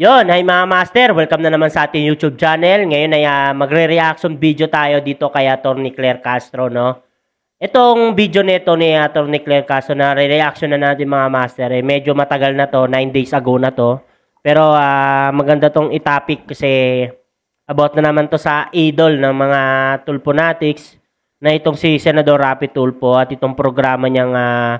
Yon, hi mga master, welcome na naman sa ating YouTube channel. Ngayon ay uh, magre-reaction video tayo dito kay Attorney Claire Castro, no? Itong video nito ni Attorney Claire Castro na re-reaction na natin mga master, eh, medyo matagal na to, 9 days ago na to. Pero uh, maganda tong itopic kasi about na naman to sa idol ng mga Tulponatics na itong si Senador Rapi Tulpo at itong programa niyang uh,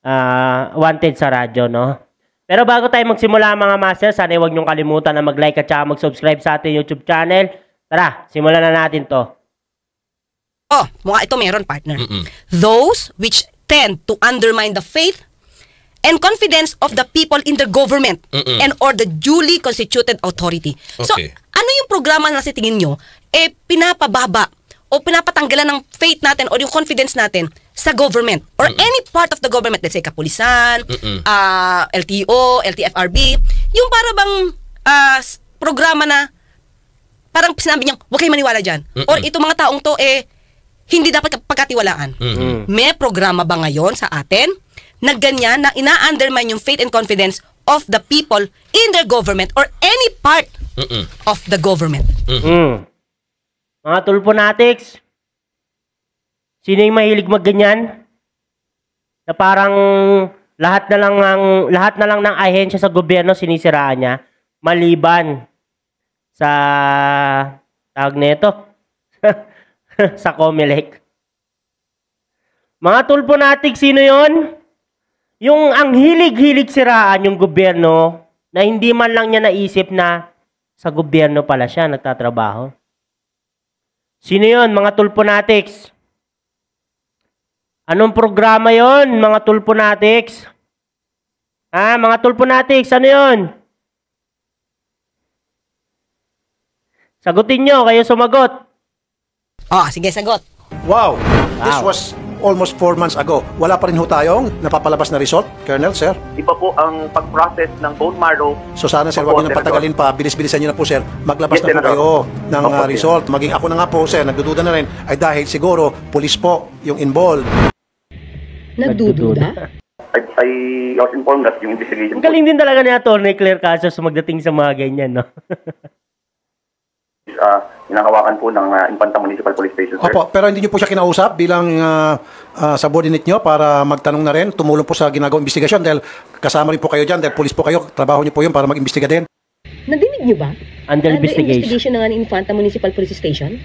uh, wanted sa radyo, no? Pero bago tayo magsimula mga master, sana huwag niyong kalimutan na mag-like at mag-subscribe sa ating YouTube channel. Tara, simulan na natin to. Oh, mukha ito meron partner. Mm -mm. Those which tend to undermine the faith and confidence of the people in the government mm -mm. and or the duly constituted authority. Okay. So, ano yung programa na sa tingin nyo, eh pinapababa o pinapatanggalan ng faith natin o yung confidence natin sa government or Mm-mm. any part of the government, let's say kapulisan, uh, ah, LTO, LTFRB, yung para bang uh, programa na parang sinabi niya, huwag kayo maniwala dyan. Mm-mm. Or itong mga taong to, eh, hindi dapat pagkatiwalaan. Mm-mm. Mm. May programa ba ngayon sa atin na ganyan na ina-undermine yung faith and confidence of the people in their government or any part Mm-mm. of the government? Mm. Mga tulpo natics, Sino yung mahilig magganyan? Na parang lahat na lang ang lahat na lang ng ahensya sa gobyerno sinisiraan niya maliban sa tawag nito sa Comelec. Mga tulpo natik, sino yon? Yung ang hilig-hilig siraan yung gobyerno na hindi man lang niya naisip na sa gobyerno pala siya nagtatrabaho. Sino yon mga tulpo natiks? Anong programa yon mga tulponatics? Ha, mga tulponatics, ano yon? Sagutin nyo, kayo sumagot. Ah, oh, sige, sagot. Wow, this was almost 4 months ago. Wala pa rin ho tayong napapalabas na result, Colonel, sir? Iba po ang pag-process ng bone marrow. So sana, sir, huwag nyo na patagalin pa. Bilis-bilisan nyo na po, sir. Maglabas yes, na po Senator. kayo ng Opo, uh, result. Maging ako na nga po, sir, nagdududa na rin, ay dahil siguro, pulis po yung involved. Nagdududa? I, I was informed that yung investigation... Ang galing din talaga ni Atty. Claire Casas magdating sa mga ganyan, no? uh, ah, inakawakan po ng uh, Infanta Municipal Police Station, sir. Opo, pero hindi niyo po siya kinausap bilang uh, uh, subordinate niyo para magtanong na rin, tumulong po sa ginagawang investigasyon dahil kasama rin po kayo dyan, dahil police po kayo, trabaho niyo po yun para mag-imbestiga din. Nadinig niyo ba? Under, Under investigation. investigation na Infanta Municipal Police Station?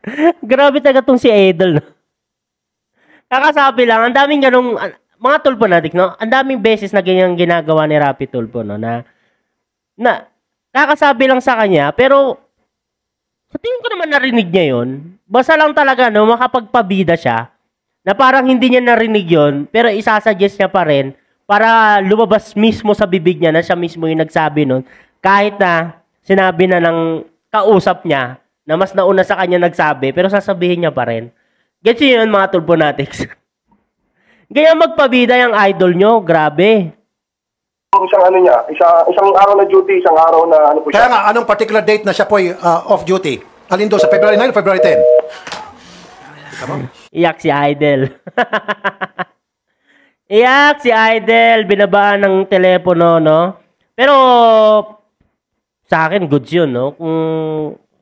Grabe talaga tong si Idol, no? Kakasabi lang, ang daming ganong, mga tulpo natin, no? Ang daming beses na ganyang ginagawa ni Rapi Tulpo, no? Na, na, kakasabi lang sa kanya, pero, sa tingin ko naman narinig niya yon Basta lang talaga, no? Makapagpabida siya, na parang hindi niya narinig yon pero isasuggest niya pa rin, para lumabas mismo sa bibig niya na siya mismo yung nagsabi nun, kahit na sinabi na ng kausap niya na mas nauna sa kanya nagsabi, pero sasabihin niya pa rin. Gets yun mga turbonatics? Ganyan magpabida yung idol nyo, grabe. Isang ano niya, isa, isang araw na duty, isang araw na ano po Kaya siya. nga, anong particular date na siya po uh, off duty? Alin doon, sa February 9 o February 10? Tama? Iyak si idol. Iyak si idol, binabaan ng telepono, no? Pero, sa akin, goods yun, no? Kung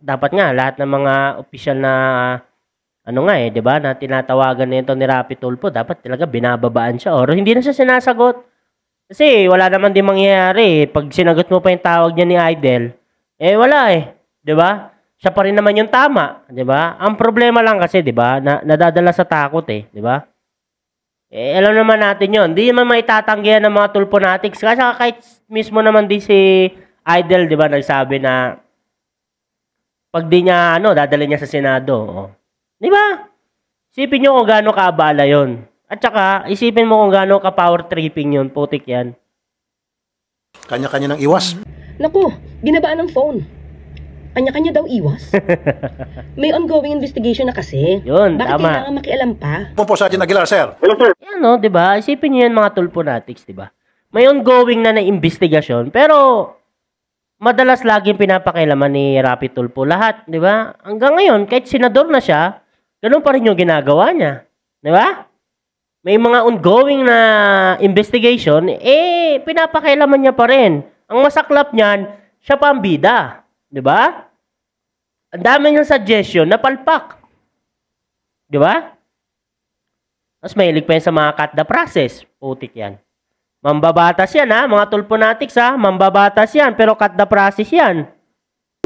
dapat nga, lahat ng mga official na ano nga eh, 'di ba? Na tinatawagan nito ni Rapi Tulpo, dapat talaga binababaan siya or oh. hindi na siya sinasagot. Kasi wala naman din mangyayari eh. pag sinagot mo pa yung tawag niya ni Idol. Eh wala eh, 'di ba? Siya pa rin naman yung tama, 'di ba? Ang problema lang kasi, 'di ba, na, nadadala sa takot eh, 'di ba? Eh alam naman natin 'yon. Hindi naman maitatanggihan ng mga tulpo tulponatics kasi kahit mismo naman din si Idol, 'di ba, nagsabi na pag di niya ano, dadalhin niya sa Senado. Oh. Di ba? Isipin nyo kung gaano kaabala yon. At saka, isipin mo kung gaano ka-power tripping yon, putik yan. Kanya-kanya ng iwas. Naku, ginabaan ng phone. Kanya-kanya daw iwas. May ongoing investigation na kasi. Yun, Bakit tama. kailangan makialam pa? Pupo sa atin Aguilar, sir. Hello, sir. Yan o, no, di ba? Isipin nyo yan mga tulponatics, di ba? May ongoing na na investigasyon, pero madalas laging pinapakilaman ni Rapid Tulpo lahat, di ba? Hanggang ngayon, kahit senador na siya, ganun pa rin yung ginagawa niya. Di ba? May mga ongoing na investigation, eh, pinapakailaman niya pa rin. Ang masaklap niyan, siya pa ang bida. Di ba? Ang dami niyang suggestion na palpak. Di ba? Tapos mahilig pa yan sa mga cut the process. Putik yan. Mambabatas yan ha, mga tulponatics ha. Mambabatas yan, pero cut the process yan.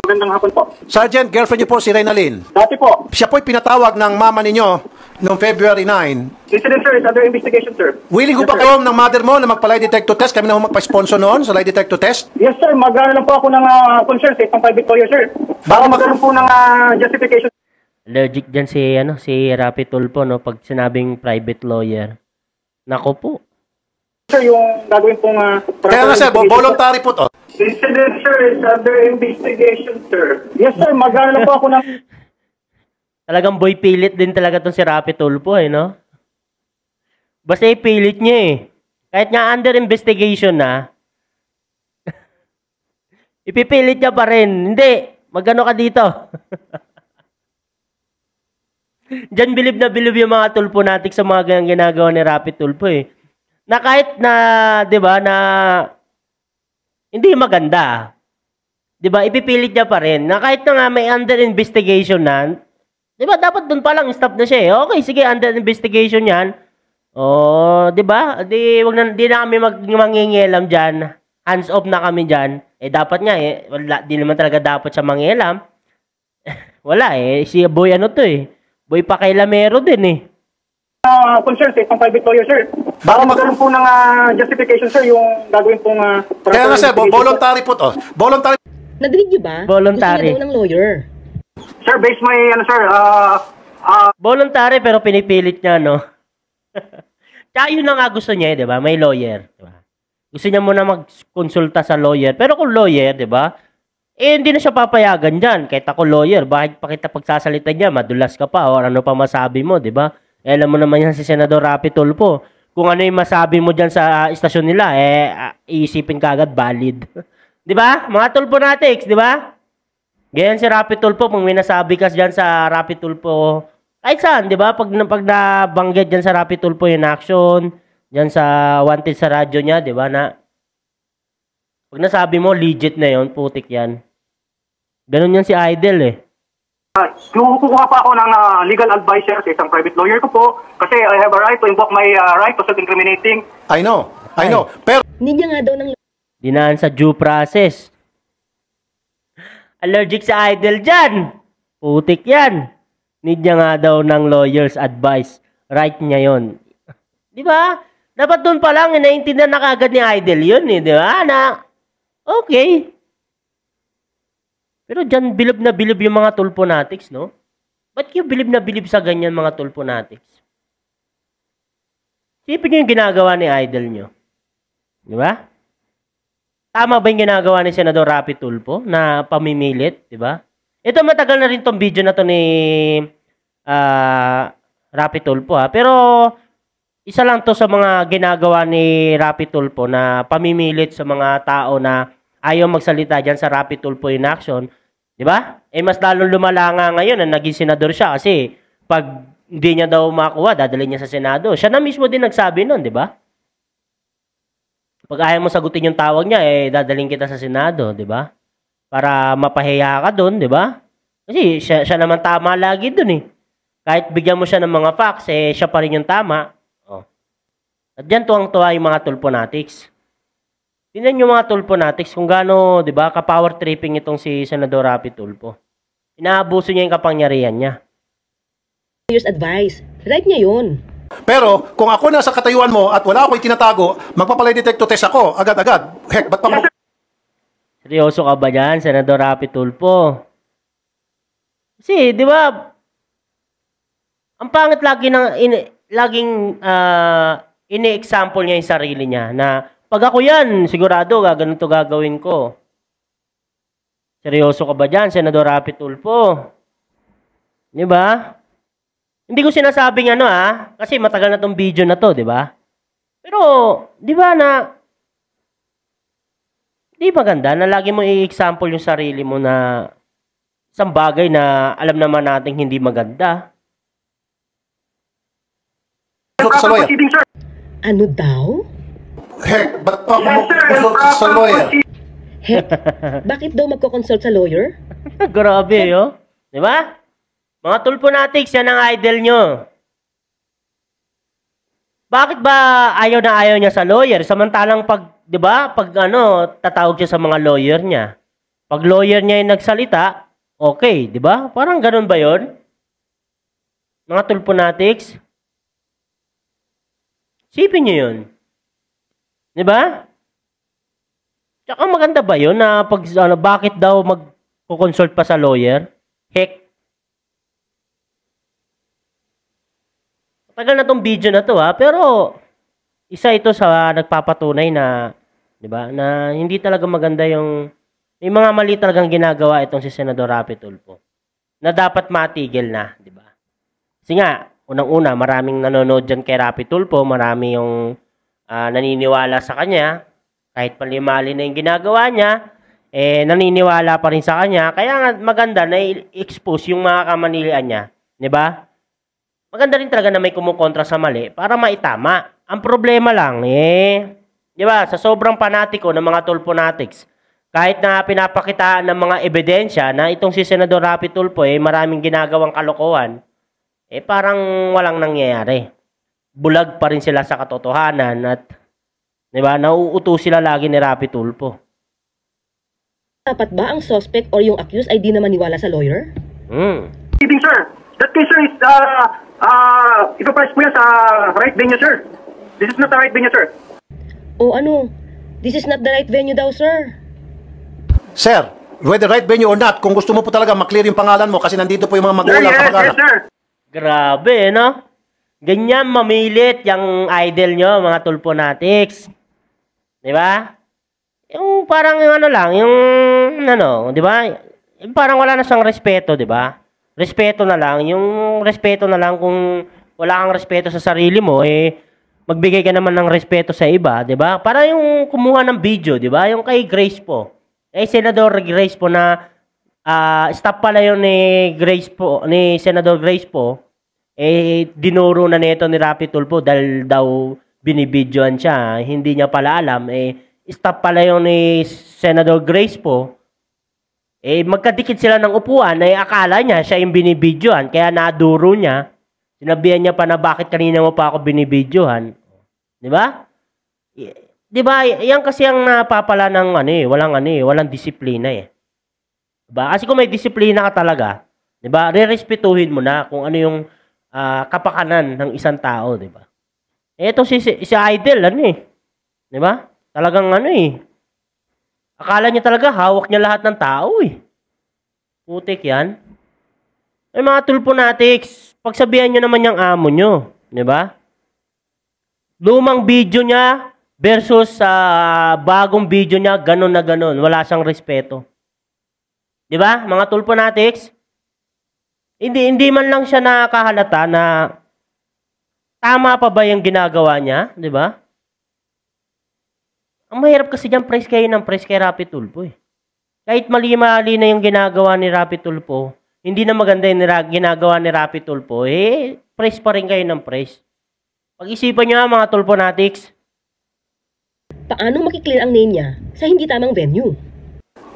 Magandang hapon po. Sergeant, girlfriend niyo po si Reynalyn. Dati po. Siya po'y pinatawag ng mama ninyo noong February 9. Yes, sir, sir. It's under investigation, sir. Willing ko yes, kayo ng mother mo na magpa-lie detector test? Kami na magpa-sponsor noon sa lay detector test? Yes, sir. mag lang po ako ng uh, concern sa pang private lawyer, sir. Baka magkaroon po ng uh, justification. Allergic dyan si, ano, si Rapi Tulpo, no? Pag sinabing private lawyer. Nako po. Sir, yung gagawin pong... Uh, Kaya nga, sir. Voluntary po to. Incident, sir, is under investigation, sir. Yes, sir. mag lang po ako ng... Talagang boy pilit din talaga tong si Rapi Tulpo eh, no? Basta ipilit eh, niya eh. Kahit nga under investigation na, ah. ipipilit niya pa rin. Hindi, magano ka dito. Diyan bilib na bilib yung mga tulpo natin sa mga ganang ginagawa ni Rapid Tulpo eh. Na kahit na, 'di ba, na hindi maganda. Ah. 'Di ba? Ipipilit niya pa rin. Na kahit na nga may under investigation na, 'Di ba? Dapat doon pa lang stop na siya eh. Okay, sige, under investigation 'yan. Oh, 'di ba? Di wag na di na kami mag mangingialam diyan. Hands off na kami diyan. Eh dapat nga eh wala di naman talaga dapat siya mangialam. wala eh si Boy ano to eh. Boy pa kay Lamero din eh. Uh, ah, concern sir, pang private lawyer sir. Baka magkaroon po ng uh, justification sir yung gagawin pong uh, Kaya nga sir, voluntary po to. Voluntary. Nadinig ba? Voluntary. Gusto ng lawyer. Sir, based may, ano sir, uh, uh, Voluntary pero pinipilit niya, no? Tsaka yun na nga gusto niya, eh, di ba? May lawyer, Diba? Gusto niya muna magkonsulta sa lawyer. Pero kung lawyer, di ba? Eh, hindi na siya papayagan dyan. Kahit ako lawyer, bakit pa kita pagsasalita niya? Madulas ka pa or ano pa masabi mo, di ba? Eh, alam mo naman yan si Senador Rapi Tulfo. Kung ano yung masabi mo dyan sa uh, istasyon nila, eh, uh, iisipin ka agad valid. di ba? Mga Tulfo natin, di ba? Ganyan si Rapi Tulfo, pag may nasabi ka dyan sa Rapi Tulfo, kahit saan, di ba? Pag, pag nabanggit dyan sa Rapi Tulfo yung action, dyan sa wanted sa radyo niya, di ba? Na, pag nasabi mo, legit na yon putik yan. Ganun yan si Idol eh. Uh, kukuha pa ako ng uh, legal advisor sa isang private lawyer ko po kasi I have a right to invoke my uh, right to self-incriminating. I know, I know. Pero... Hindi niya nga daw ng... Dinaan sa due process. Allergic sa idol dyan. Putik yan. Need niya nga daw ng lawyer's advice. Right niya yon. Di ba? Dapat doon pa lang, inaintindihan eh, na kagad ni idol yun eh. Di ba? anak? okay. Pero dyan, bilib na bilib yung mga tulponatics, no? Ba't kayo bilib na bilib sa ganyan mga tulponatics? Sipin nyo yung ginagawa ni idol nyo. Di ba? Tama ba yung ginagawa ni Senador Rapid Tulfo na pamimilit, di ba? Ito matagal na rin tong video na to ni uh, Rapi Tulfo ha. Ah. Pero isa lang to sa mga ginagawa ni Rapid Tulfo na pamimilit sa mga tao na ayaw magsalita diyan sa Rapid Tulfo in action. Di ba? Eh mas lalong lumala ngayon na naging senador siya kasi pag hindi niya daw makuha, dadalhin niya sa Senado. Siya na mismo din nagsabi noon, di ba? Pag ayaw mo sagutin yung tawag niya, eh, dadaling kita sa Senado, di ba? Para mapahiya ka doon, di ba? Kasi siya, siya naman tama lagi doon eh. Kahit bigyan mo siya ng mga facts, eh, siya pa rin yung tama. Oh. At dyan tuwang-tuwa yung mga tulponatics. Tingnan nyo mga tulponatics kung gaano, di ba, kapower tripping itong si Senador Rapi Tulpo. Inaabuso niya yung kapangyarihan niya. Years advice, right niya yun. Pero kung ako na sa katayuan mo at wala akong itinatago, magpapalay detector test ako agad-agad. Heck, ba't pa mo... Seryoso ka ba dyan, Senador Rapi Tulfo? Kasi, di ba, ang pangit lagi ng, in, laging uh, ini-example niya yung sarili niya na pag ako yan, sigurado, gaganon to gagawin ko. Seryoso ka ba dyan, Senador Rapi Tulfo? Di ba? Hindi ko sinasabing ano ah, kasi matagal na tong video na to, di ba? Pero, di ba na, di maganda na lagi mo i-example yung sarili mo na isang bagay na alam naman nating hindi maganda. Ano daw? Heck, ba't pa yes, mag-consult sa lawyer? Heck, bakit daw magkoconsult sa lawyer? Grabe, yo. Oh. Di ba? Mga tulponatics, yan ang idol nyo. Bakit ba ayaw na ayaw niya sa lawyer? Samantalang pag, 'di ba? Pag ano, tatawag siya sa mga lawyer niya. Pag lawyer niya 'yung nagsalita, okay, 'di ba? Parang ganun ba 'yon? Mga tulponatics. Sipin niyo 'yon. 'Di ba? Tsaka maganda ba 'yon na pag ano, bakit daw magko-consult pa sa lawyer? Heck, Tagal na tong video na to ha, pero isa ito sa nagpapatunay na, 'di ba, na hindi talaga maganda yung may mga mali talagang ginagawa itong si Senador Rapid Tulfo na dapat matigil na, 'di ba? Kasi nga, unang-una, maraming nanonood diyan kay Rapid Tulfo, marami yung uh, naniniwala sa kanya kahit palimali na yung ginagawa niya, eh, naniniwala pa rin sa kanya. Kaya nga maganda na i-expose yung mga kamanilian niya. 'di ba? maganda rin talaga na may kumukontra sa mali para maitama. Ang problema lang, eh, di ba, sa sobrang panatiko ng mga tulpo natics, kahit na pinapakitaan ng mga ebidensya na itong si Senador Rapi Tulpo, eh maraming ginagawang kalokohan, eh parang walang nangyayari. Bulag pa rin sila sa katotohanan at 'di ba, nauuto sila lagi ni Rapi Tulpo. Dapat ba ang suspect or yung accused ay di na maniwala sa lawyer? Hmm. Sir, that case sir is uh, Ah, uh, ipapress mo yan sa right venue, sir. This is not the right venue, sir. Oh, ano? This is not the right venue daw, sir. Sir, whether right venue or not, kung gusto mo po talaga maklear yung pangalan mo kasi nandito po yung mga magulang yes, kapag yes, sir. Grabe, no? Ganyan mamilit yung idol nyo, mga tulponatics. Di ba? Yung parang yung ano lang, yung ano, di ba? Parang wala na siyang respeto, di ba? respeto na lang. Yung respeto na lang kung wala kang respeto sa sarili mo, eh, magbigay ka naman ng respeto sa iba, di ba? Para yung kumuha ng video, di ba? Yung kay Grace po. Eh, Senador Grace po na uh, stop pala yun ni Grace po, ni Senador Grace po. Eh, dinuro na nito ni Rapi Tulpo dahil daw binibidyoan siya. Hindi niya pala alam. Eh, stop pala yun ni Senador Grace po eh, magkadikit sila ng upuan, ay eh, akala niya siya yung binibidyohan. Kaya naduro niya. Sinabihan niya pa na bakit kanina mo pa ako binibidyohan. Di ba? Di ba? Yan kasi ang napapala ng ano eh, walang ano eh, walang disiplina eh. Di ba? Kasi kung may disiplina ka talaga, di ba? Rerespetuhin mo na kung ano yung uh, kapakanan ng isang tao, di ba? Eh, si, si, si Idol, ano eh. Di ba? Talagang ano eh, Akala niya talaga hawak niya lahat ng tao eh. Putik yan. Eh mga tulponatics, pagsabihan niyo naman yung amo niyo, di ba? Lumang video niya versus sa uh, bagong video niya, ganun na ganun. Wala siyang respeto. Di ba? Mga tulponatics, hindi, hindi man lang siya nakakahalata na tama pa ba yung ginagawa niya, di ba? Ang mahirap kasi dyan, price kayo ng price kay Rapi Tulpo eh. Kahit mali-mali na yung ginagawa ni Rapi Tulpo, hindi na maganda yung ginagawa ni Rapi Tulpo, eh, price pa rin kayo ng price. Pag-isipan nyo ha, mga Tulpo Natics. Paano makiklear ang name niya sa hindi tamang venue?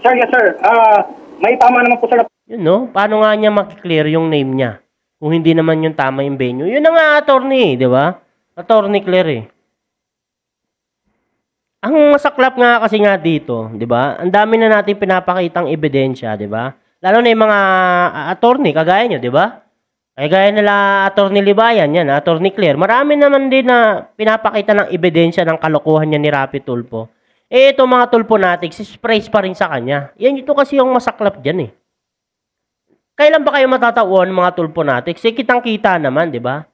Sir, yes sir. Uh, may tama naman po sir. Yun no? Paano nga niya makiklear yung name niya? Kung hindi naman yung tama yung venue. Yun na nga attorney, di ba? Attorney Claire eh ang masaklap nga kasi nga dito, 'di ba? Ang dami na nating pinapakitang ebidensya, 'di ba? Lalo na 'yung mga attorney kagaya niyo, 'di ba? Kagaya eh, nila attorney Libayan, yan, attorney Claire. Marami naman din na pinapakita ng ebidensya ng kalokohan niya ni Rapid Tulpo. Eh, ito mga tulpo natin, sprays pa rin sa kanya. Yan ito kasi yung masaklap diyan eh. Kailan ba kayo matatauhan mga tulpo natin? Kasi kitang-kita naman, di ba?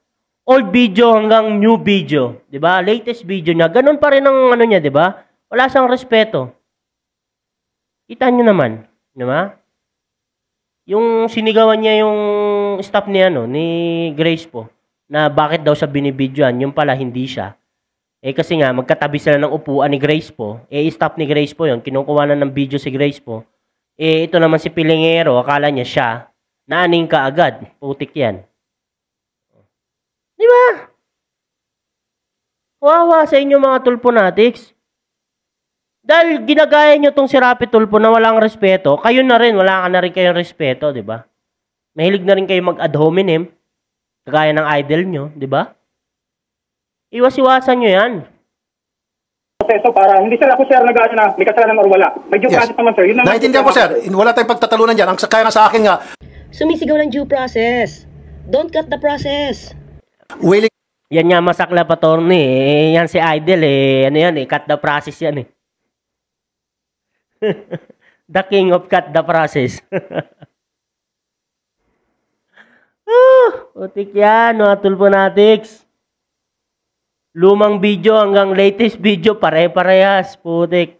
old video hanggang new video, 'di ba? Latest video niya, ganun pa rin ang ano niya, 'di ba? Wala siyang respeto. Kita niyo naman, 'di ba? Yung sinigawan niya yung staff niya no ni Grace po na bakit daw siya binibidyoan, yung pala hindi siya. Eh kasi nga, magkatabi sila ng upuan ni Grace po. Eh, stop ni Grace po yon Kinukuha na ng video si Grace po. Eh, ito naman si Pilingero, akala niya siya. Naaning ka agad. Putik yan. Di ba? Wawa sa inyo mga tulponatics. Dahil ginagaya nyo tong si Rapi Tulpo na walang respeto, kayo na rin, wala ka na rin kayong respeto, di ba? Mahilig na rin kayo mag-ad hominem, kagaya ng idol nyo, di ba? Iwas-iwasan nyo yan. Proseso para hindi sila ako sir nag na may kasalanan or wala. May due yes. naman sir. Yun Naintindihan ko sir, wala tayong pagtatalunan dyan. Ang kaya nga sa akin nga. Sumisigaw ng due process. Don't cut the process. Willing yan nga masakla pa torne eh. Yan si Idol eh. Ano yan eh. Cut the process yan eh. the king of cut the process. ah, utik yan mga tulponatics. Lumang video hanggang latest video pare-parehas. Putik.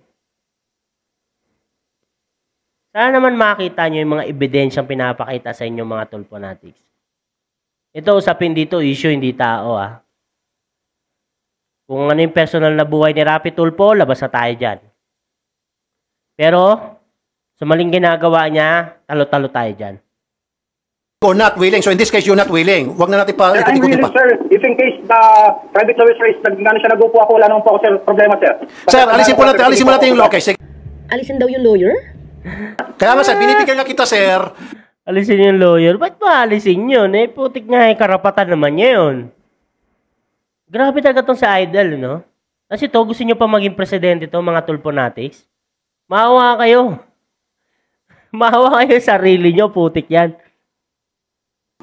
Sana naman makita nyo yung mga ebidensyang pinapakita sa inyo mga tulponatics. Ito, usapin dito, issue, hindi tao, ah. Kung ano yung personal na buhay ni Rapi Tulpo, labas na tayo dyan. Pero, sa maling ginagawa niya, talo-talo tayo dyan. Or not willing. So in this case, you're not willing. Huwag na natin pa sir, I'm willing, pa. sir. If in case the uh, private service race, nag, ano siya, nag-upo ako, wala naman po ako, sir. Problema, sir. Sir, alisin po natin, alisin mo natin yung lawyer. Alisin daw yung lawyer? Kaya nga, sir, binibigyan nga kita, sir. Alisin yung lawyer. Ba't ba alisin yun? Eh, putik nga eh, karapatan naman niya yun. Grabe talaga tong sa idol, no? Kasi to, gusto nyo pa maging presidente to, mga tulponatics. Maawa kayo. Maawa kayo sarili nyo, putik yan.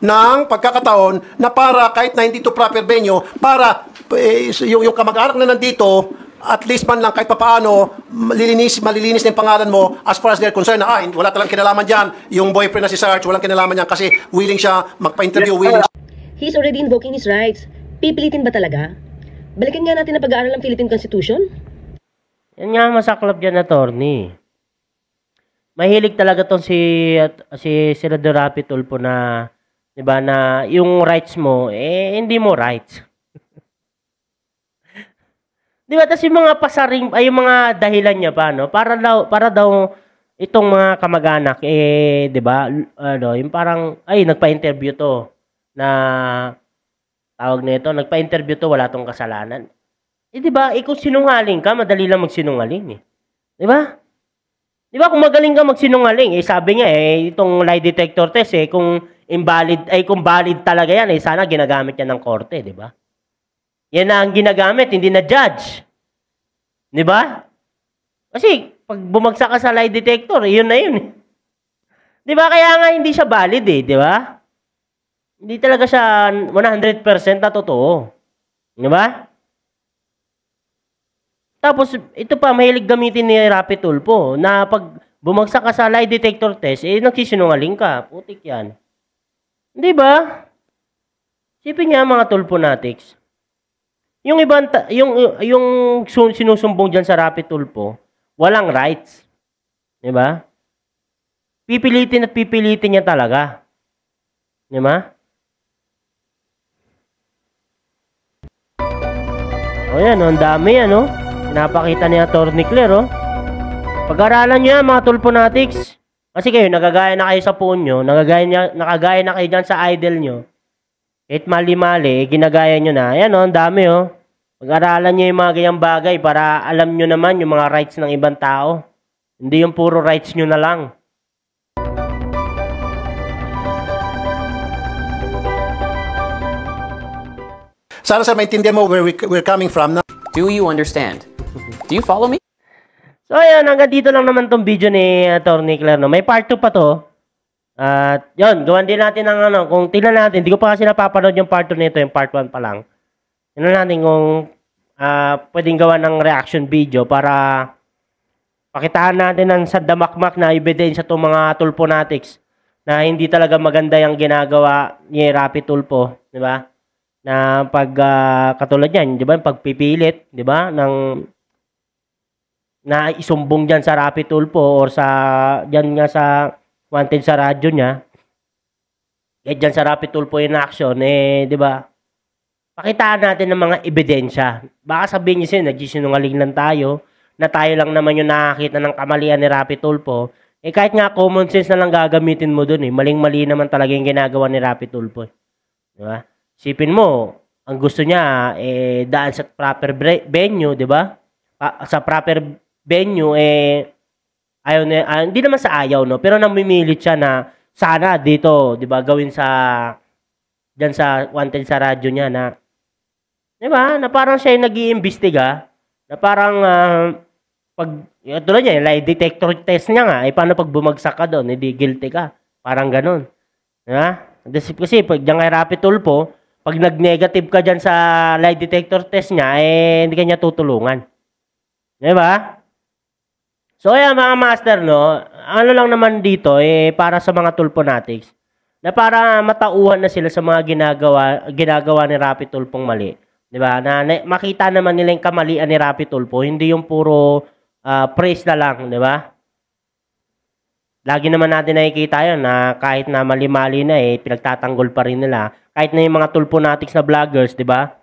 Nang pagkakataon na para kahit na hindi to proper venue, para eh, yung, yung kamag-anak na nandito, at least man lang kahit papaano, malilinis, malilinis na pangalan mo as far as they're concerned. Ah, wala talang kinalaman diyan Yung boyfriend na si Sarge, walang kinalaman niyan kasi willing siya magpa-interview, yes, willing He's already invoking his rights. Pipilitin ba talaga? Balikan nga natin na pag-aaral ng Philippine Constitution. Yan nga masaklap dyan, attorney. Mahilig talaga tong si at, si Senator Rapi Tulpo na 'di ba na yung rights mo eh hindi mo rights. Di ba? Tapos yung mga pasaring, ay yung mga dahilan niya pa, no? Para daw, para daw itong mga kamag-anak, eh, di ba? Ano, yung parang, ay, nagpa-interview to na tawag nito, na nagpa-interview to, wala tong kasalanan. Eh, di ba? Eh, kung sinungaling ka, madali lang magsinungaling, eh. Di ba? Di ba, kung magaling ka magsinungaling, eh, sabi niya, eh, itong lie detector test, eh, kung invalid, ay, eh, kung valid talaga yan, eh, sana ginagamit niya ng korte, di ba? Yan na ang ginagamit, hindi na judge. Di ba? Kasi pag bumagsak ka sa lie detector, yun na yun. Di ba? Kaya nga hindi siya valid eh, di ba? Hindi talaga siya 100% na totoo. Di ba? Tapos, ito pa, mahilig gamitin ni Rapi po, na pag bumagsak ka sa lie detector test, eh, nagsisinungaling ka. Putik yan. Di ba? Sipin niya mga tulpo natics. Yung ibang yung yung sinusumbong diyan sa Rapi po, walang rights. 'Di ba? Pipilitin at pipilitin niya talaga. 'Di ba? O yan, oh, ang dami yan, oh. Napakita ni Attorney Claire, oh. Pag-aralan nyo yan, mga tulponatics. Kasi kayo, nagagaya na kayo sa phone nyo, nagagaya na, nakagaya na kayo dyan sa idol nyo. Kahit mali-mali, ginagaya nyo na. Ayan o, oh, ang dami o. Oh. Pag-aralan nyo yung mga ganyang bagay para alam nyo naman yung mga rights ng ibang tao. Hindi yung puro rights nyo na lang. Sana sa maintindihan mo where we, we're coming from. Na? Do you understand? Do you follow me? So ayan, hanggang dito lang naman tong video ni Attorney Claire. No? May part 2 pa to. At yon, gawan din natin ng ano, kung tingnan natin, hindi ko pa kasi napapanood yung part 2 nito, yung part 1 pa lang. Tingnan natin kung uh, pwedeng gawa ng reaction video para pakitaan natin ng sa damakmak na ebidensya itong mga tulponatics na hindi talaga maganda yung ginagawa ni Rapi Tulpo, di ba? Na pag uh, katulad niyan, di ba? Pagpipilit, di ba? Ng na isumbong diyan sa Rapi Tulpo or sa diyan nga sa wanted sa radyo niya, eh dyan sa rapid tool po in action, eh, di ba? Pakitaan natin ng mga ebidensya. Baka sabihin niyo siya, nagsisinungaling lang tayo, na tayo lang naman yung nakakita ng kamalian ni Rapid Tulpo, eh kahit nga common sense na lang gagamitin mo doon eh. Maling-mali naman talaga yung ginagawa ni Rapid Tulpo. Eh. Di ba? Sipin mo, ang gusto niya eh daan sa proper venue, 'di ba? Sa proper venue eh ayaw na, uh, ah, hindi naman sa ayaw, no? Pero namimilit siya na sana dito, di ba, gawin sa, dyan sa, wanted sa radyo niya na, di ba, na parang siya yung nag iimbestiga na parang, uh, pag, ito eh, niya, yung lie detector test niya nga, ay eh, paano pag bumagsak ka doon, hindi eh, guilty ka. Parang ganun. Di ba? Kasi, kasi pag dyan kay Rapid Tulpo, pag nag-negative ka dyan sa lie detector test niya, eh, hindi kanya tutulungan. Di ba? So, ayan mga master, no? Ano lang naman dito, eh, para sa mga tulponatics, na para matauhan na sila sa mga ginagawa, ginagawa ni Rapi Tulpong mali. Di ba? Na, na, makita naman nila yung kamalian ni Rapi Tulpo, hindi yung puro uh, praise na lang, di ba? Lagi naman natin nakikita yun na kahit na mali-mali na eh, pinagtatanggol pa rin nila. Kahit na yung mga tulponatics na vloggers, di ba?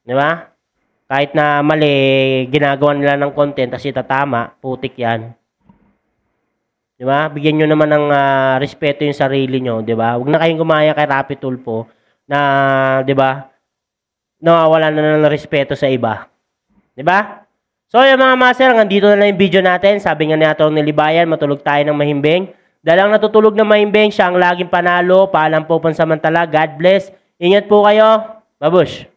Di ba? kahit na mali, ginagawa nila ng content kasi tatama, putik yan. Di ba? Bigyan nyo naman ng uh, respeto yung sarili nyo, di ba? Huwag na kayong gumaya kay Rapi Tulpo na, di ba, nawawala na ng respeto sa iba. Di ba? So, yung mga master, nandito na lang yung video natin. Sabi nga ni Atong Nilibayan, matulog tayo ng mahimbing. Dalang natutulog ng mahimbing, siya ang laging panalo. Paalam po pansamantala. God bless. Ingat po kayo. Babush!